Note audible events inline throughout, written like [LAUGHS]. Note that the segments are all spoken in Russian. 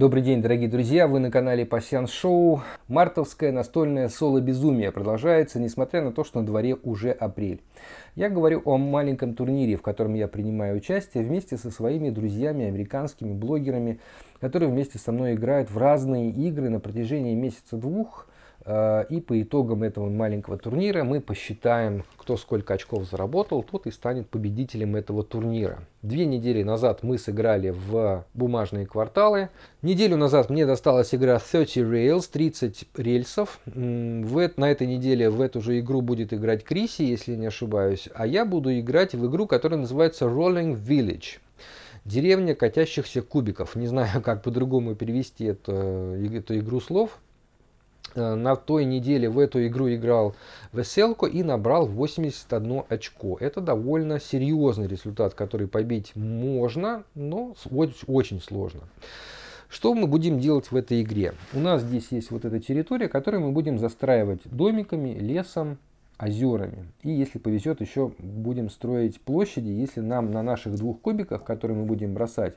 Добрый день, дорогие друзья, вы на канале Пассиан Шоу. Мартовское настольное соло безумие продолжается, несмотря на то, что на дворе уже апрель. Я говорю о маленьком турнире, в котором я принимаю участие вместе со своими друзьями, американскими блогерами, которые вместе со мной играют в разные игры на протяжении месяца-двух. Э, и по итогам этого маленького турнира мы посчитаем, кто сколько очков заработал, тот и станет победителем этого турнира. Две недели назад мы сыграли в бумажные кварталы. Неделю назад мне досталась игра 30 Rails, 30 рельсов. В, на этой неделе в эту же игру будет играть Криси, если не ошибаюсь. А я буду играть в игру, которая называется Rolling Village. Деревня катящихся кубиков. Не знаю, [LAUGHS] как по-другому перевести эту, э, эту игру слов. Э, на той неделе в эту игру играл Веселко и набрал 81 очко. Это довольно серьезный результат, который побить можно, но очень сложно. Что мы будем делать в этой игре? У нас здесь есть вот эта территория, которую мы будем застраивать домиками, лесом, озерами. И если повезет, еще будем строить площади, если нам на наших двух кубиках, которые мы будем бросать,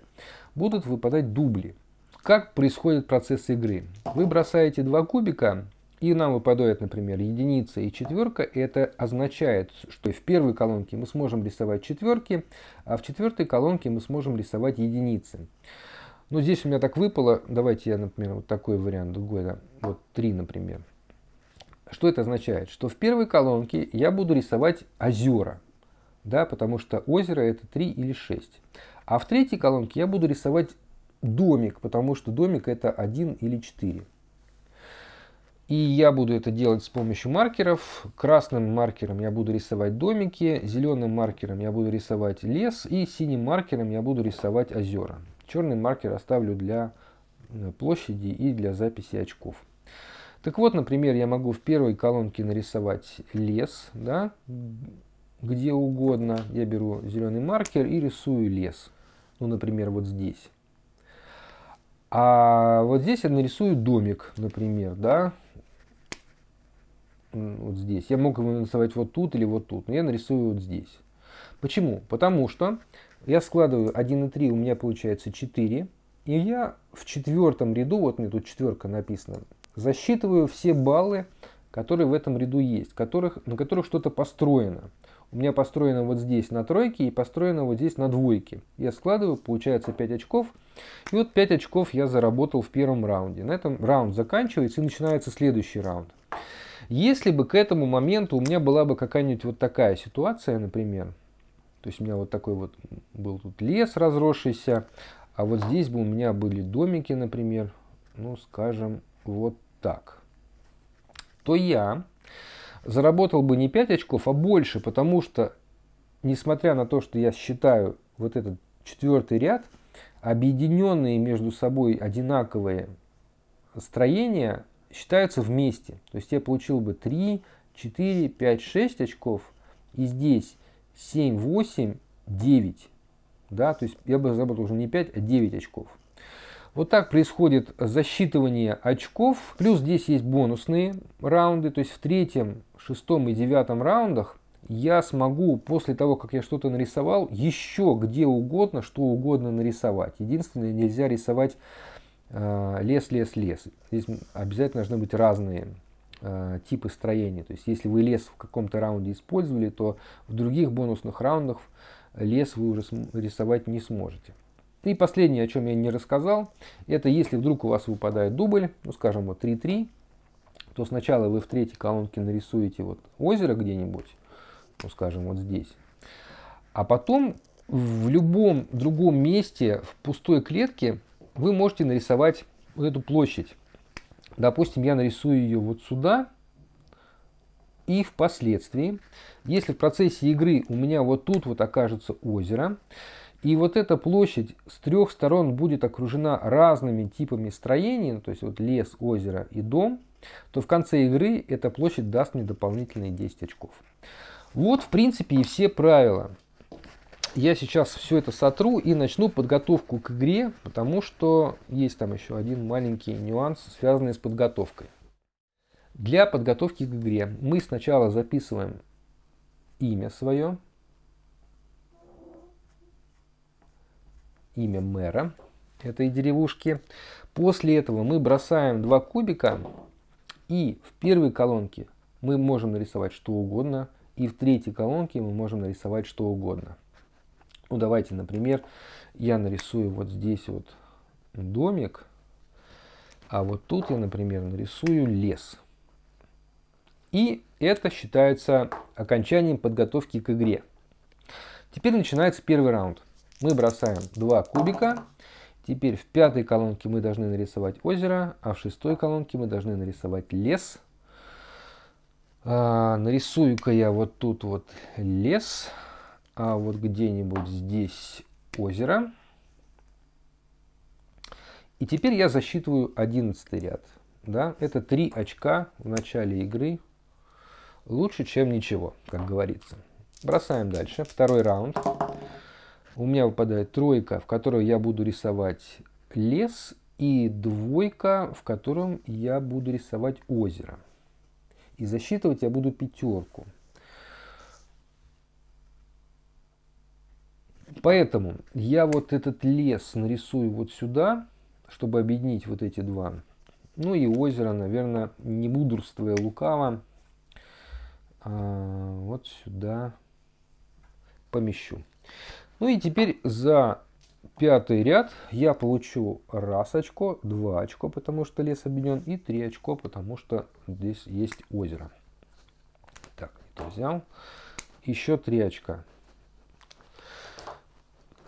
будут выпадать дубли. Как происходит процесс игры? Вы бросаете два кубика, и нам выпадает, например, единица и четверка. И это означает, что в первой колонке мы сможем рисовать четверки, а в четвертой колонке мы сможем рисовать единицы. Ну, здесь у меня так выпало. Давайте я, например, вот такой вариант другой. Да? Вот три, например. Что это означает? Что в первой колонке я буду рисовать озера. Да, потому что озеро это 3 или 6. А в третьей колонке я буду рисовать домик, потому что домик это 1 или 4. И я буду это делать с помощью маркеров. Красным маркером я буду рисовать домики, зеленым маркером я буду рисовать лес и синим маркером я буду рисовать озера. Черный маркер оставлю для э, площади и для записи очков. Так вот, например, я могу в первой колонке нарисовать лес, да, где угодно. Я беру зеленый маркер и рисую лес. Ну, например, вот здесь. А вот здесь я нарисую домик, например, да, вот здесь. Я мог его нарисовать вот тут или вот тут, но я нарисую вот здесь. Почему? Потому что я складываю 1 и 3, у меня получается 4. И я в четвертом ряду, вот мне тут четверка написана, засчитываю все баллы, которые в этом ряду есть, которых, на которых что-то построено. У меня построено вот здесь на тройке и построено вот здесь на двойке. Я складываю, получается 5 очков. И вот 5 очков я заработал в первом раунде. На этом раунд заканчивается и начинается следующий раунд. Если бы к этому моменту у меня была бы какая-нибудь вот такая ситуация, например, то есть у меня вот такой вот был тут лес разросшийся, а вот здесь бы у меня были домики, например, ну, скажем, вот так, то я заработал бы не 5 очков, а больше, потому что, несмотря на то, что я считаю вот этот четвертый ряд, объединенные между собой одинаковые строения считаются вместе. То есть я получил бы 3, 4, 5, 6 очков, и здесь 7, 8, 9. Да, то есть я бы заработал уже не 5, а 9 очков. Вот так происходит засчитывание очков. Плюс здесь есть бонусные раунды. То есть в третьем шестом и девятом раундах я смогу после того, как я что-то нарисовал, еще где угодно, что угодно нарисовать. Единственное, нельзя рисовать э, лес, лес, лес. Здесь обязательно должны быть разные э, типы строения. То есть, если вы лес в каком-то раунде использовали, то в других бонусных раундах лес вы уже рисовать не сможете. И последнее, о чем я не рассказал, это если вдруг у вас выпадает дубль, ну скажем, вот 3-3, то сначала вы в третьей колонке нарисуете вот озеро где-нибудь, ну, скажем, вот здесь, а потом в любом другом месте в пустой клетке вы можете нарисовать вот эту площадь. Допустим, я нарисую ее вот сюда, и впоследствии, если в процессе игры у меня вот тут вот окажется озеро, и вот эта площадь с трех сторон будет окружена разными типами строений, ну, то есть вот лес, озеро и дом – то в конце игры эта площадь даст мне дополнительные 10 очков. Вот, в принципе, и все правила. Я сейчас все это сотру и начну подготовку к игре, потому что есть там еще один маленький нюанс, связанный с подготовкой. Для подготовки к игре мы сначала записываем имя свое, имя мэра этой деревушки. После этого мы бросаем два кубика и в первой колонке мы можем нарисовать что угодно, и в третьей колонке мы можем нарисовать что угодно. Ну давайте, например, я нарисую вот здесь вот домик, а вот тут я, например, нарисую лес. И это считается окончанием подготовки к игре. Теперь начинается первый раунд. Мы бросаем два кубика, Теперь в пятой колонке мы должны нарисовать озеро, а в шестой колонке мы должны нарисовать лес. А, нарисую-ка я вот тут вот лес, а вот где-нибудь здесь озеро. И теперь я засчитываю одиннадцатый ряд. Да? Это три очка в начале игры. Лучше, чем ничего, как говорится. Бросаем дальше. Второй раунд. У меня выпадает тройка, в которой я буду рисовать лес, и двойка, в котором я буду рисовать озеро. И засчитывать я буду пятерку. Поэтому я вот этот лес нарисую вот сюда, чтобы объединить вот эти два. Ну и озеро, наверное, не мудрствуя лукаво, а, вот сюда помещу. Ну и теперь за пятый ряд я получу раз очко, два очко, потому что лес объединен, и три очко, потому что здесь есть озеро. Так, не взял. Еще три очка.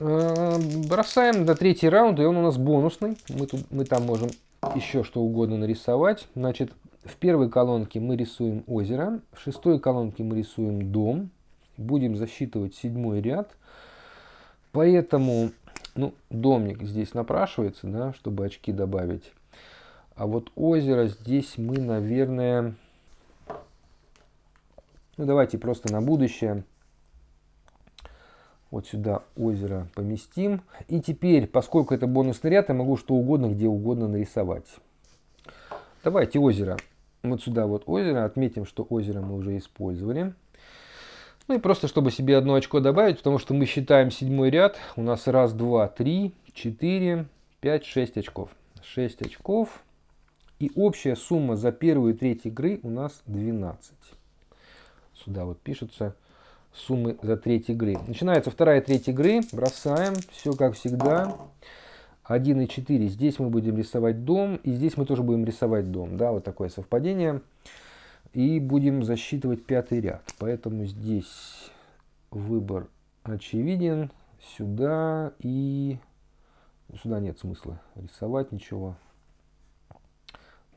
Эм, бросаем до третий раунд, и он у нас бонусный. Мы, тут, мы там можем еще что угодно нарисовать. Значит, в первой колонке мы рисуем озеро, в шестой колонке мы рисуем дом. Будем засчитывать седьмой ряд – Поэтому ну, домик здесь напрашивается, да, чтобы очки добавить. А вот озеро здесь мы, наверное... Ну, давайте просто на будущее вот сюда озеро поместим. И теперь, поскольку это бонусный ряд, я могу что угодно, где угодно нарисовать. Давайте озеро. Вот сюда вот озеро. Отметим, что озеро мы уже использовали. Ну и просто, чтобы себе одно очко добавить, потому что мы считаем седьмой ряд, у нас раз, два, три, четыре, пять, шесть очков. Шесть очков. И общая сумма за первую и третью игры у нас 12. Сюда вот пишется суммы за треть игры. Начинается вторая треть игры. Бросаем. Все как всегда. 1 и 4. Здесь мы будем рисовать дом. И здесь мы тоже будем рисовать дом. Да, вот такое совпадение. И будем засчитывать пятый ряд. Поэтому здесь выбор очевиден. Сюда и... Ну, сюда нет смысла рисовать ничего.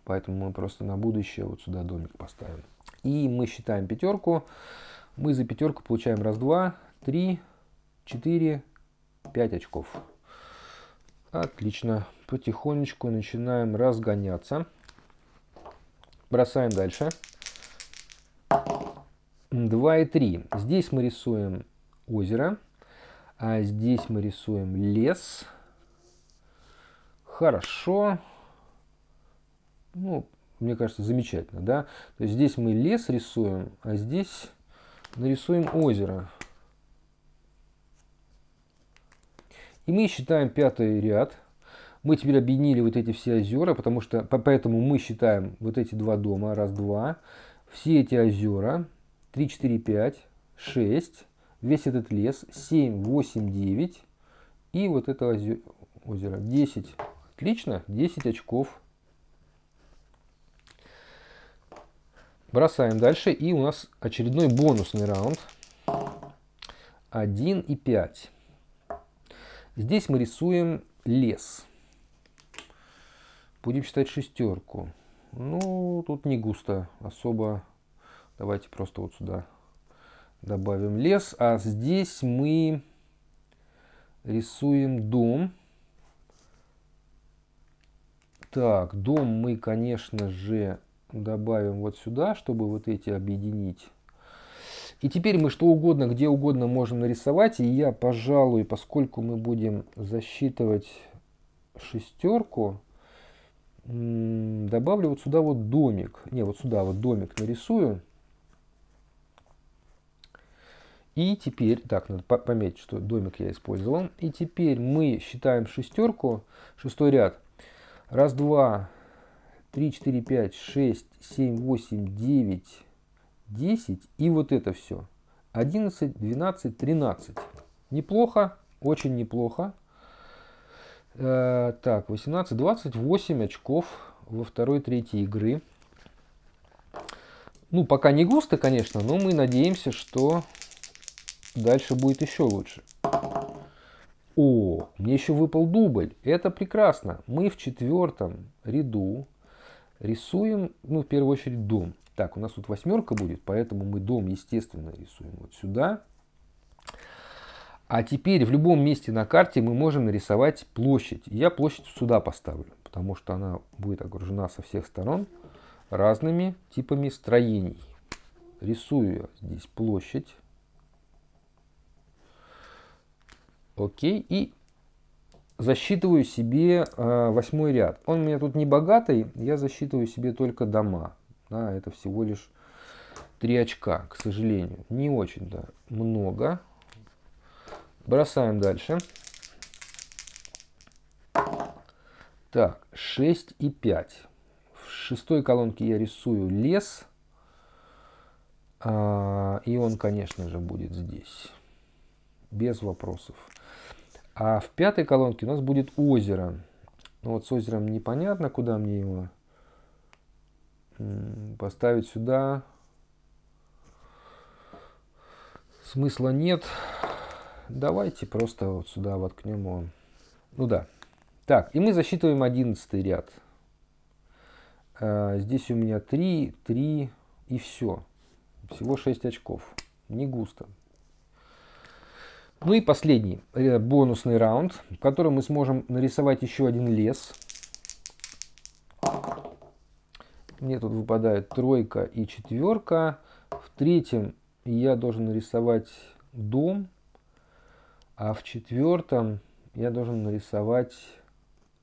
Поэтому мы просто на будущее вот сюда домик поставим. И мы считаем пятерку. Мы за пятерку получаем раз, два, три, четыре, пять очков. Отлично. Потихонечку начинаем разгоняться. Бросаем дальше. Дальше. 2 и 3. Здесь мы рисуем озеро, а здесь мы рисуем лес. Хорошо. Ну, мне кажется, замечательно, да? То есть здесь мы лес рисуем, а здесь нарисуем озеро. И мы считаем пятый ряд. Мы теперь объединили вот эти все озера, потому что поэтому мы считаем вот эти два дома, раз, два, все эти озера, 3, 4, 5, 6, весь этот лес, 7, 8, 9 и вот это озеро 10. Отлично, 10 очков. Бросаем дальше и у нас очередной бонусный раунд. 1 и 5. Здесь мы рисуем лес. Будем считать шестерку. Ну, тут не густо особо Давайте просто вот сюда добавим лес. А здесь мы рисуем дом. Так, дом мы, конечно же, добавим вот сюда, чтобы вот эти объединить. И теперь мы что угодно, где угодно можем нарисовать. И я, пожалуй, поскольку мы будем засчитывать шестерку, добавлю вот сюда вот домик. Не, вот сюда вот домик нарисую. И теперь, так, надо пометить, что домик я использовал. И теперь мы считаем шестерку, шестой ряд. Раз, два, три, четыре, пять, шесть, семь, восемь, девять, десять. И вот это все. Одиннадцать, двенадцать, тринадцать. Неплохо, очень неплохо. Э, так, двадцать восемь очков во второй, третьей игры. Ну, пока не густо, конечно, но мы надеемся, что дальше будет еще лучше. О, мне еще выпал дубль. Это прекрасно. Мы в четвертом ряду рисуем, ну, в первую очередь, дом. Так, у нас тут восьмерка будет, поэтому мы дом, естественно, рисуем вот сюда. А теперь в любом месте на карте мы можем нарисовать площадь. Я площадь сюда поставлю, потому что она будет окружена со всех сторон разными типами строений. Рисую здесь площадь. Окей, и засчитываю себе э, восьмой ряд. Он у меня тут не богатый, я засчитываю себе только дома. Да, это всего лишь три очка, к сожалению. Не очень-то много. Бросаем дальше. Так, 6 и 5. В шестой колонке я рисую лес. А, и он, конечно же, будет здесь. Без вопросов. А в пятой колонке у нас будет озеро. Ну вот с озером непонятно, куда мне его поставить сюда. Смысла нет. Давайте просто вот сюда воткнем его. Ну да. Так, и мы засчитываем одиннадцатый ряд. А, здесь у меня 3, 3 и все. Всего 6 очков. Не густо. Ну и последний э, бонусный раунд, в котором мы сможем нарисовать еще один лес. Мне тут выпадает тройка и четверка. В третьем я должен нарисовать дом, а в четвертом я должен нарисовать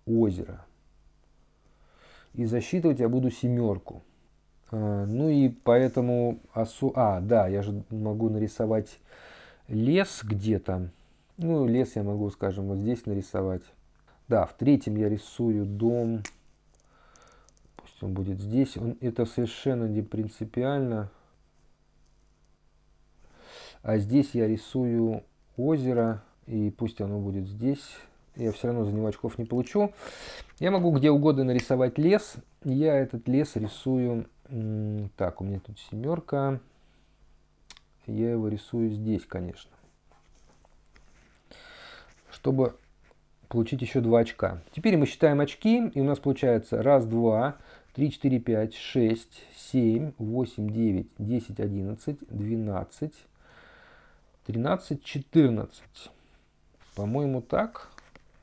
озеро. И засчитывать я буду семерку. Э, ну и поэтому... Осу... А, да, я же могу нарисовать лес где-то. Ну, лес я могу, скажем, вот здесь нарисовать. Да, в третьем я рисую дом. Пусть он будет здесь. Он, это совершенно не принципиально. А здесь я рисую озеро. И пусть оно будет здесь. Я все равно за него очков не получу. Я могу где угодно нарисовать лес. Я этот лес рисую... Так, у меня тут семерка я его рисую здесь, конечно. Чтобы получить еще 2 очка. Теперь мы считаем очки, и у нас получается 1, 2, 3, 4, 5, 6, 7, 8, 9, 10, 11, 12, 13, 14. По-моему, так.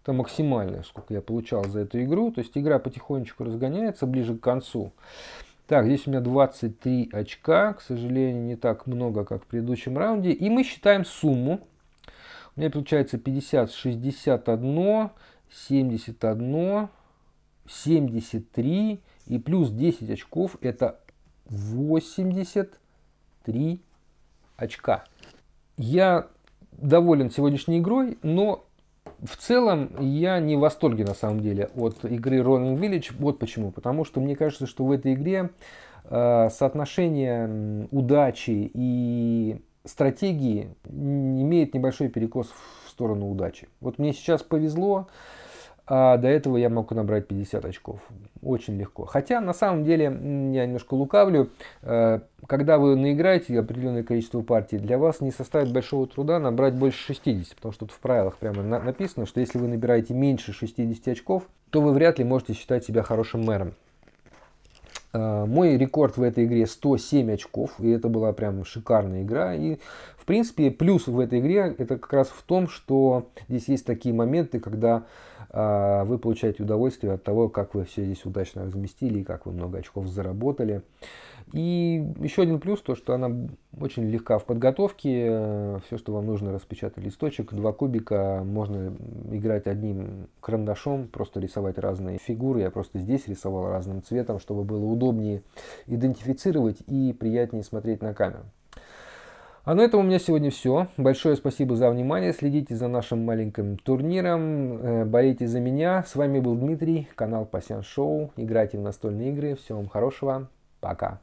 Это максимальное, сколько я получал за эту игру. То есть игра потихонечку разгоняется ближе к концу. Так, здесь у меня 23 очка, к сожалению, не так много, как в предыдущем раунде. И мы считаем сумму. У меня получается 50, 61, 71, 73 и плюс 10 очков это 83 очка. Я доволен сегодняшней игрой, но в целом я не в восторге на самом деле от игры Rolling Village. Вот почему. Потому что мне кажется, что в этой игре э, соотношение удачи и стратегии имеет небольшой перекос в сторону удачи. Вот мне сейчас повезло, а до этого я мог набрать 50 очков. Очень легко. Хотя, на самом деле, я немножко лукавлю. Э, когда вы наиграете определенное количество партий, для вас не составит большого труда набрать больше 60, потому что тут в правилах прямо написано, что если вы набираете меньше 60 очков, то вы вряд ли можете считать себя хорошим мэром. Э, мой рекорд в этой игре 107 очков, и это была прям шикарная игра. И, в принципе, плюс в этой игре это как раз в том, что здесь есть такие моменты, когда э, вы получаете удовольствие от того, как вы все здесь удачно разместили и как вы много очков заработали. Э, и еще один плюс, то что она очень легка в подготовке. Все, что вам нужно, распечатать листочек, два кубика. Можно играть одним карандашом, просто рисовать разные фигуры. Я просто здесь рисовал разным цветом, чтобы было удобнее идентифицировать и приятнее смотреть на камеру. А на этом у меня сегодня все. Большое спасибо за внимание. Следите за нашим маленьким турниром. Э, болейте за меня. С вами был Дмитрий, канал Пасян Шоу. Играйте в настольные игры. Всего вам хорошего. Пока.